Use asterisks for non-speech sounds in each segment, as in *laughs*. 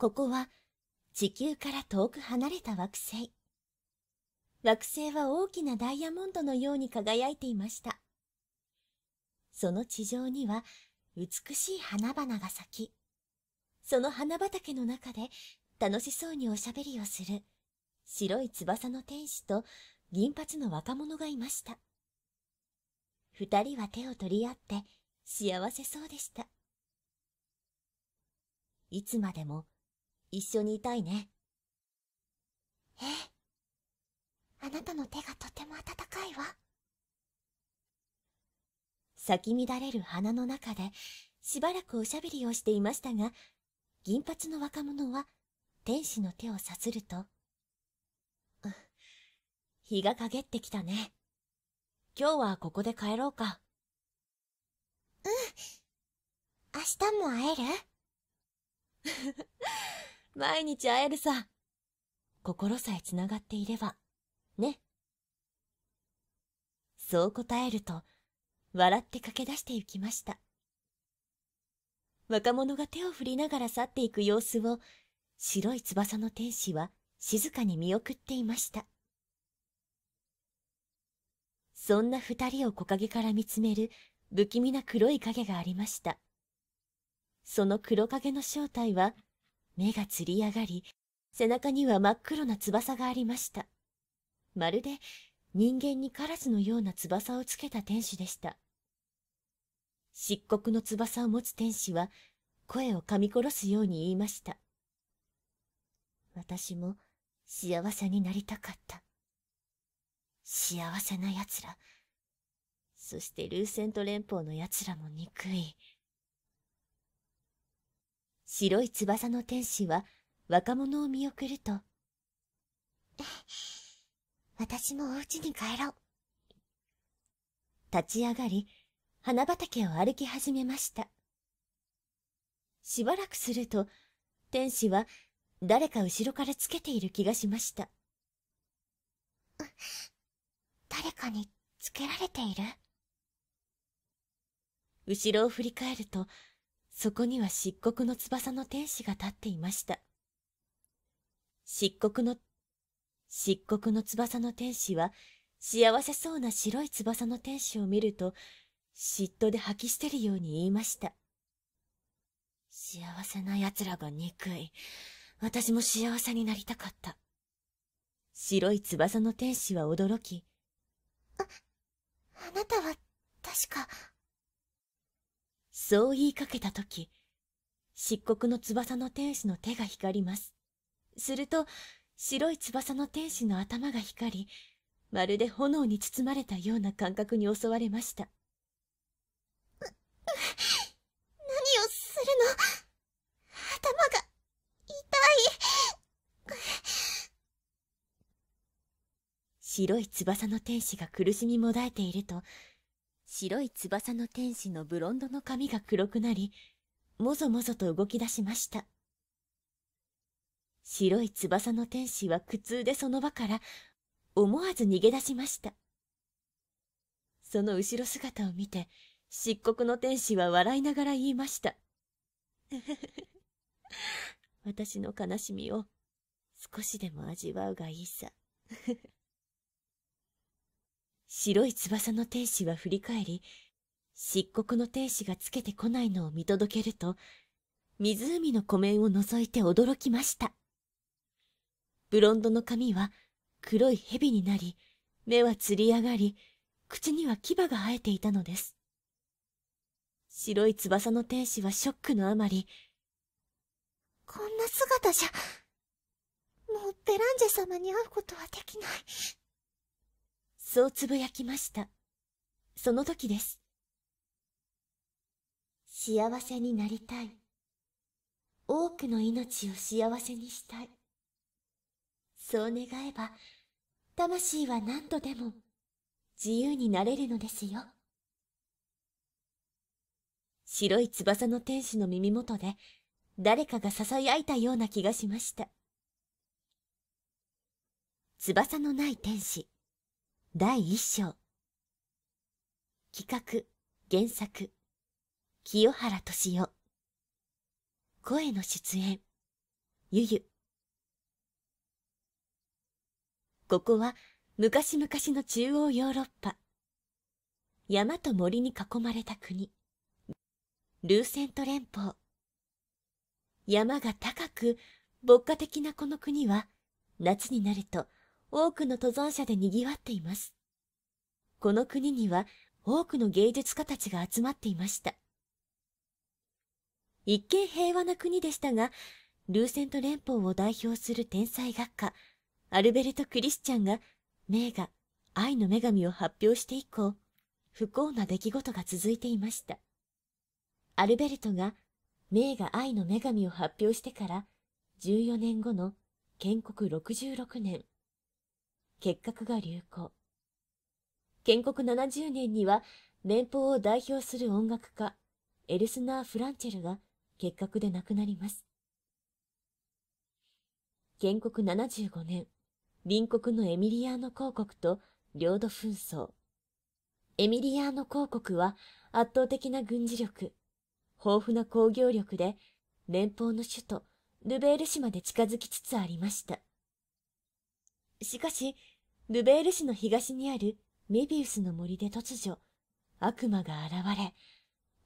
ここは地球から遠く離れた惑星。惑星は大きなダイヤモンドのように輝いていました。その地上には美しい花々が咲き、その花畑の中で楽しそうにおしゃべりをする白い翼の天使と銀髪の若者がいました。二人は手を取り合って幸せそうでした。いつまでも一緒にいたいね。ええ。あなたの手がとても温かいわ。咲き乱れる花の中で、しばらくおしゃべりをしていましたが、銀髪の若者は、天使の手をさすると、日が陰ってきたね。今日はここで帰ろうか。うん。明日も会える *laughs* 毎日会えるさ。心さえ繋がっていれば、ね。そう答えると、笑って駆け出して行きました。若者が手を振りながら去っていく様子を、白い翼の天使は静かに見送っていました。そんな二人を木陰から見つめる不気味な黒い影がありました。その黒影の正体は、目がつり上がり、背中には真っ黒な翼がありました。まるで人間にカラスのような翼をつけた天使でした。漆黒の翼を持つ天使は声を噛み殺すように言いました。私も幸せになりたかった。幸せな奴ら。そしてルーセント連邦の奴らも憎い。白い翼の天使は若者を見送ると。私もお家に帰ろう。立ち上がり、花畑を歩き始めました。しばらくすると、天使は誰か後ろからつけている気がしました。誰かにつけられている後ろを振り返ると、そこには漆黒の翼の天使が立っていました。漆黒の、漆黒の翼の天使は、幸せそうな白い翼の天使を見ると、嫉妬で吐き捨てるように言いました。幸せな奴らが憎い。私も幸せになりたかった。白い翼の天使は驚き。あ、あなたは、確か。そう言いかけたとき、漆黒の翼の天使の手が光ります。すると、白い翼の天使の頭が光り、まるで炎に包まれたような感覚に襲われました。何をするの頭が痛い。白い翼の天使が苦しみもだえていると、白い翼の天使のブロンドの髪が黒くなり、もぞもぞと動き出しました。白い翼の天使は苦痛でその場から、思わず逃げ出しました。その後ろ姿を見て、漆黒の天使は笑いながら言いました。*laughs* 私の悲しみを少しでも味わうがいいさ。白い翼の天使は振り返り、漆黒の天使がつけてこないのを見届けると、湖の湖面を覗いて驚きました。ブロンドの髪は黒い蛇になり、目はつり上がり、口には牙が生えていたのです。白い翼の天使はショックのあまり、こんな姿じゃ、もうベランジェ様に会うことはできない。そうつぶやきました。その時です。幸せになりたい。多くの命を幸せにしたい。そう願えば、魂は何度でも自由になれるのですよ。白い翼の天使の耳元で誰かが囁いたような気がしました。翼のない天使。第一章。企画、原作、清原敏夫。声の出演、ゆゆ。ここは昔々の中央ヨーロッパ。山と森に囲まれた国。ルーセント連邦。山が高く、牧歌的なこの国は、夏になると、多くの登山者で賑わっています。この国には多くの芸術家たちが集まっていました。一見平和な国でしたが、ルーセント連邦を代表する天才学科、アルベルト・クリスチャンが名画愛の女神を発表して以降、不幸な出来事が続いていました。アルベルトが名画愛の女神を発表してから14年後の建国66年、結核が流行。建国70年には連邦を代表する音楽家、エルスナー・フランチェルが結核で亡くなります。建国75年、隣国のエミリアーノ公国と領土紛争。エミリアーノ公国は圧倒的な軍事力、豊富な工業力で連邦の首都ルベール市まで近づきつつありました。しかし、ルベール市の東にあるメビウスの森で突如、悪魔が現れ、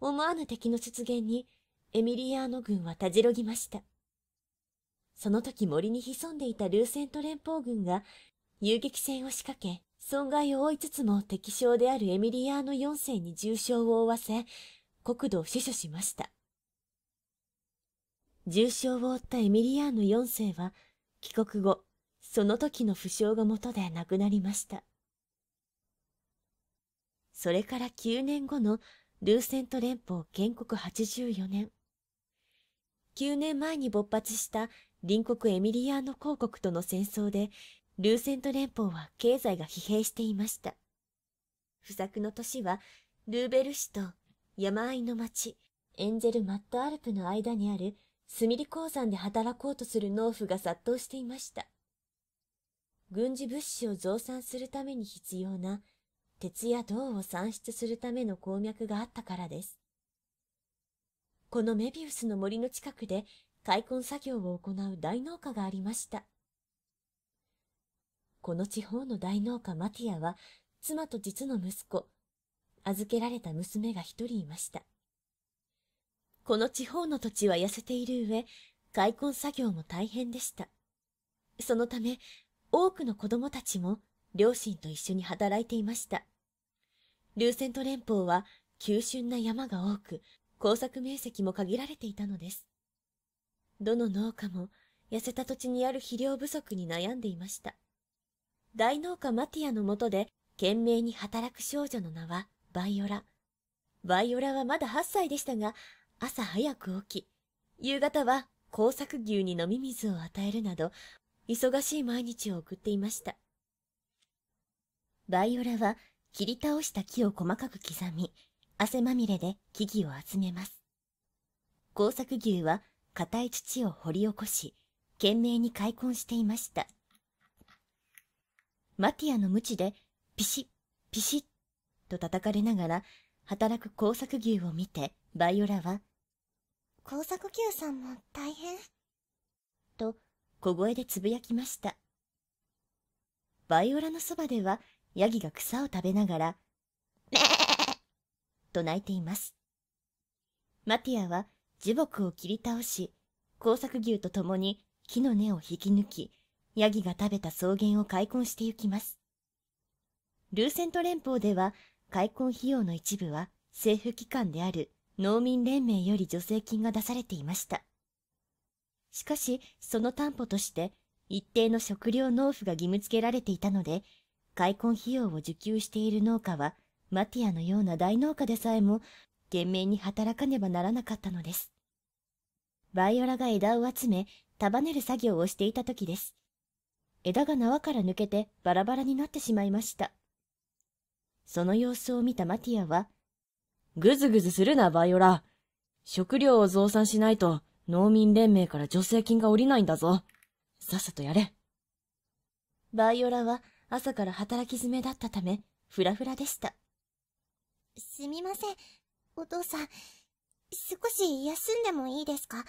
思わぬ敵の出現にエミリアーノ軍はたじろぎました。その時森に潜んでいたルーセント連邦軍が遊撃戦を仕掛け、損害を負いつつも敵将であるエミリアーノ4世に重傷を負わせ、国土を死守しました。重傷を負ったエミリアーノ4世は、帰国後、その時の負傷がもとで亡くなりました。それから9年後のルーセント連邦建国84年。9年前に勃発した隣国エミリアーノ公国との戦争で、ルーセント連邦は経済が疲弊していました。不作の年は、ルーベル市と山あいの町、エンジェル・マット・アルプの間にあるスミリ鉱山で働こうとする農夫が殺到していました。軍事物資を増産するために必要な鉄や銅を産出するための鉱脈があったからです。このメビウスの森の近くで開墾作業を行う大農家がありました。この地方の大農家マティアは、妻と実の息子、預けられた娘が一人いました。この地方の土地は痩せている上、開墾作業も大変でした。そのため、多くの子供たちも両親と一緒に働いていました。ルーセント連邦は急峻な山が多く、耕作面積も限られていたのです。どの農家も痩せた土地にある肥料不足に悩んでいました。大農家マティアのもとで懸命に働く少女の名はバイオラ。バイオラはまだ8歳でしたが、朝早く起き、夕方は工作牛に飲み水を与えるなど、忙しい毎日を送っていました。バイオラは切り倒した木を細かく刻み、汗まみれで木々を集めます。工作牛は硬い土を掘り起こし、懸命に開墾していました。マティアの鞭でピシッ、ピシッと叩かれながら働く工作牛を見てバイオラは、工作牛さんも大変と小声でつぶやきました。バイオラのそばでは、ヤギが草を食べながら、ーと泣いています。マティアは樹木を切り倒し、工作牛と共に木の根を引き抜き、ヤギが食べた草原を開墾してゆきます。ルーセント連邦では、開墾費用の一部は政府機関である農民連盟より助成金が出されていました。しかし、その担保として、一定の食料納付が義務付けられていたので、開墾費用を受給している農家は、マティアのような大農家でさえも、懸命に働かねばならなかったのです。バイオラが枝を集め、束ねる作業をしていた時です。枝が縄から抜けてバラバラになってしまいました。その様子を見たマティアは、ぐずぐずするな、バイオラ。食料を増産しないと、農民連盟から助成金が下りないんだぞ。さっさとやれ。バイオラは朝から働き詰めだったため、ふらふらでした。すみません、お父さん。少し休んでもいいですか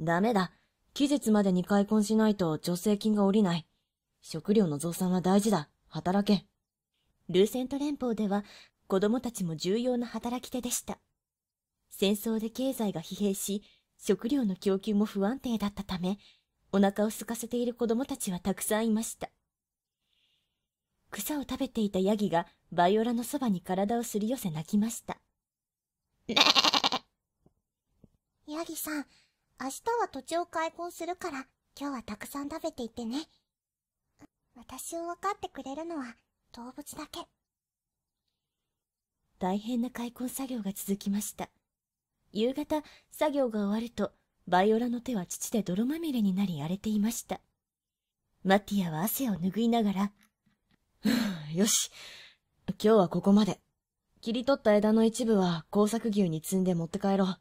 ダメだ。期日までに開墾しないと助成金が下りない。食料の増産は大事だ。働け。ルーセント連邦では子供たちも重要な働き手でした。戦争で経済が疲弊し、食料の供給も不安定だったため、お腹を空かせている子供たちはたくさんいました。草を食べていたヤギがバイオラのそばに体をすり寄せ泣きました。ね *laughs* えヤギさん、明日は土地を開墾するから、今日はたくさん食べていてね。私を分かってくれるのは動物だけ。大変な開墾作業が続きました。夕方作業が終わるとバイオラの手は乳で泥まみれになり荒れていましたマティアは汗を拭いながら「よし今日はここまで切り取った枝の一部は工作牛に積んで持って帰ろう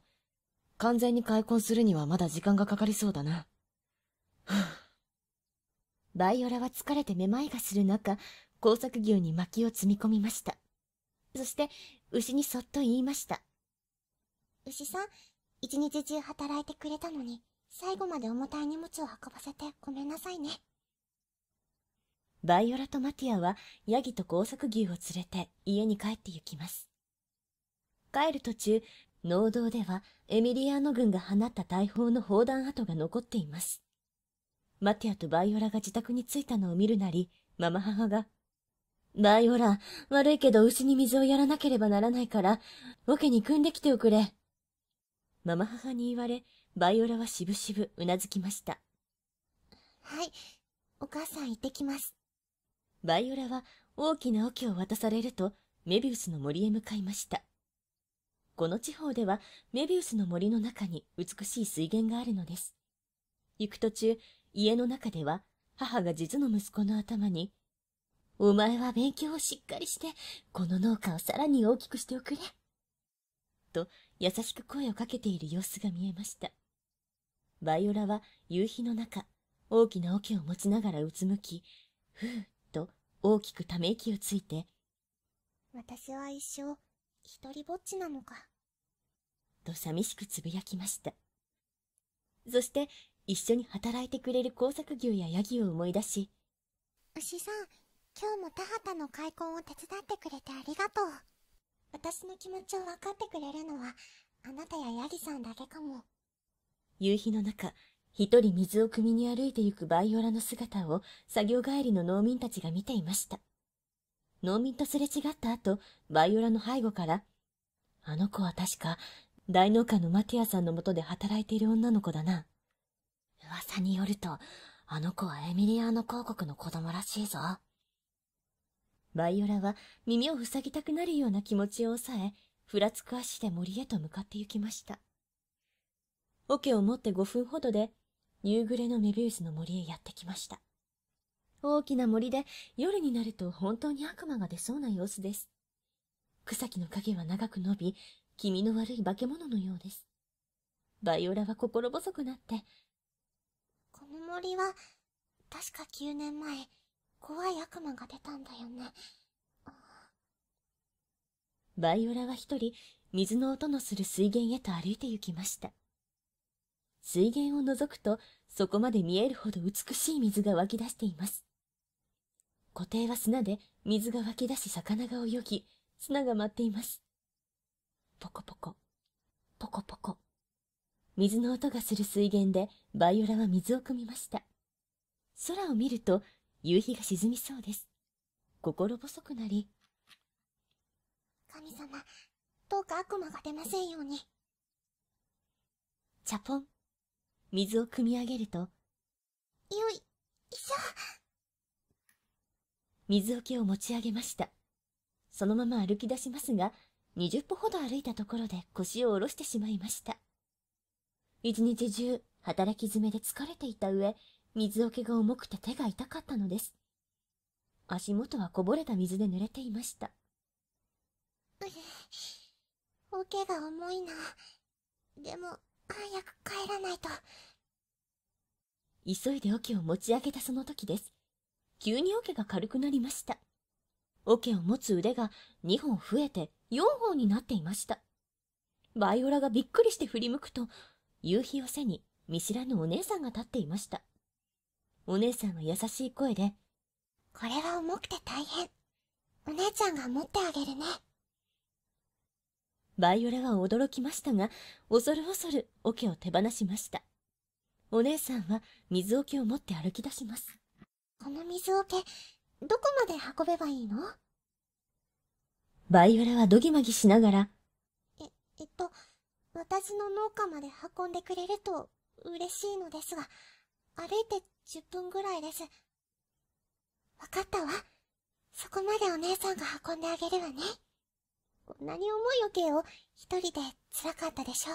完全に開墾するにはまだ時間がかかりそうだな。バイオラは疲れてめまいがする中、工作牛に薪を積み込みました。そして、牛にそっと言いました。牛さん、一日中働いてくれたのに、最後まで重たい荷物を運ばせてごめんなさいね。バイオラとマティアはヤギと工作牛を連れて家に帰って行きます。帰る途中、農道ではエミリアーノ軍が放った大砲の砲弾跡が残っています。マティアとバイオラが自宅に着いたのを見るなり、ママ母が、バイオラ、悪いけど牛に水をやらなければならないから、オケに組んできておくれ。ママ母に言われ、バイオラはしぶしぶうなずきました。はい、お母さん行ってきます。バイオラは大きな桶を渡されると、メビウスの森へ向かいました。この地方では、メビウスの森の中に美しい水源があるのです。行く途中、家の中では、母が実の息子の頭に、お前は勉強をしっかりして、この農家をさらに大きくしておくれ、と優しく声をかけている様子が見えました。バイオラは夕日の中、大きな桶を持ちながらうつむき、ふーっと大きくため息をついて、私は一生、一りぼっちなのか。と寂しくつぶやきました。そして、一緒に働いてくれる工作牛やヤギを思い出し、牛さん、今日も田畑の開墾を手伝ってくれてありがとう。私の気持ちを分かってくれるのは、あなたやヤギさんだけかも。夕日の中、一人水を汲みに歩いてゆくバイオラの姿を作業帰りの農民たちが見ていました。農民とすれ違った後、バイオラの背後から、あの子は確か大農家のマティアさんのもとで働いている女の子だな。噂によると、あの子はエミリアーノ広告の子供らしいぞ。バイオラは耳を塞ぎたくなるような気持ちを抑え、ふらつく足で森へと向かって行きました。桶を持って5分ほどで、夕暮れのメビウスの森へやってきました。大きな森で夜になると本当に悪魔が出そうな様子です。草木の影は長く伸び、気味の悪い化け物のようです。バイオラは心細くなって、この森は、確か9年前、怖い悪魔が出たんだよね。バイオラは一人、水の音のする水源へと歩いて行きました。水源を覗くと、そこまで見えるほど美しい水が湧き出しています。固定は砂で、水が湧き出し魚が泳ぎ、砂が舞っています。ポコポコ、ポコポコ。水の音がする水源で、バイオラは水を汲みました。空を見ると、夕日が沈みそうです。心細くなり。神様、どうか悪魔が出ませんように。チャポン。水を汲み上げると。よい、よいしょ。水桶を持ち上げました。そのまま歩き出しますが、20歩ほど歩いたところで腰を下ろしてしまいました。一日中、働き詰めで疲れていた上、水桶が重くて手が痛かったのです。足元はこぼれた水で濡れていました。おけが重いな。でも、早く帰らないと。急いで桶を持ち上げたその時です。急に桶が軽くなりました。桶を持つ腕が2本増えて4本になっていました。バイオラがびっくりして振り向くと、夕日を背に見知らぬお姉さんが立っていました。お姉さんは優しい声で、これは重くて大変。お姉ちゃんが持ってあげるね。バイオレは驚きましたが、恐る恐る桶を手放しました。お姉さんは水桶を持って歩き出します。この水桶、どこまで運べばいいのバイオレはドギマギしながら、え、えっと、私の農家まで運んでくれると嬉しいのですが、歩いて10分ぐらいです。わかったわ。そこまでお姉さんが運んであげるわね。こんなに重い余計を一人で辛かったでしょ。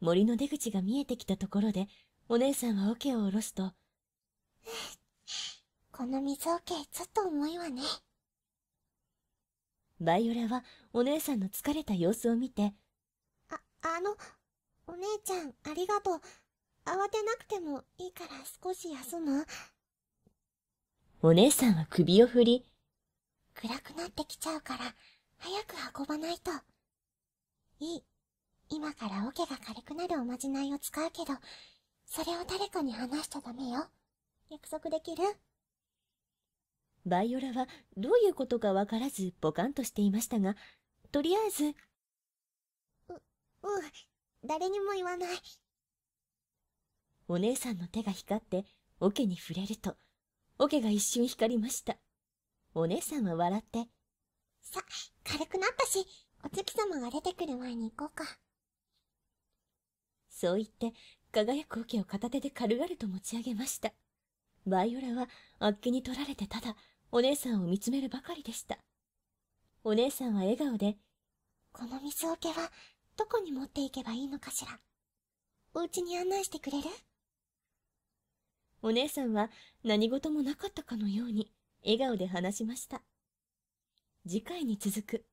森の出口が見えてきたところで、お姉さんは桶を下ろすと、この水桶ちょっと重いわね。バイオラはお姉さんの疲れた様子を見て、あ、あの、お姉ちゃんありがとう。慌てなくてもいいから少し休むお姉さんは首を振り。暗くなってきちゃうから、早く運ばないと。いい。今からオケが軽くなるおまじないを使うけど、それを誰かに話しちゃダメよ。約束できるバイオラはどういうことかわからずポカンとしていましたが、とりあえず。う、うん。誰にも言わない。お姉さんの手が光って桶に触れると、桶が一瞬光りました。お姉さんは笑って、さ、軽くなったし、お月様が出てくる前に行こうか。そう言って、輝く桶を片手で軽々と持ち上げました。バイオラは、あっけに取られてただ、お姉さんを見つめるばかりでした。お姉さんは笑顔で、この水桶は、どこに持っていけばいいのかしら。お家に案内してくれるお姉さんは何事もなかったかのように笑顔で話しました。次回に続く。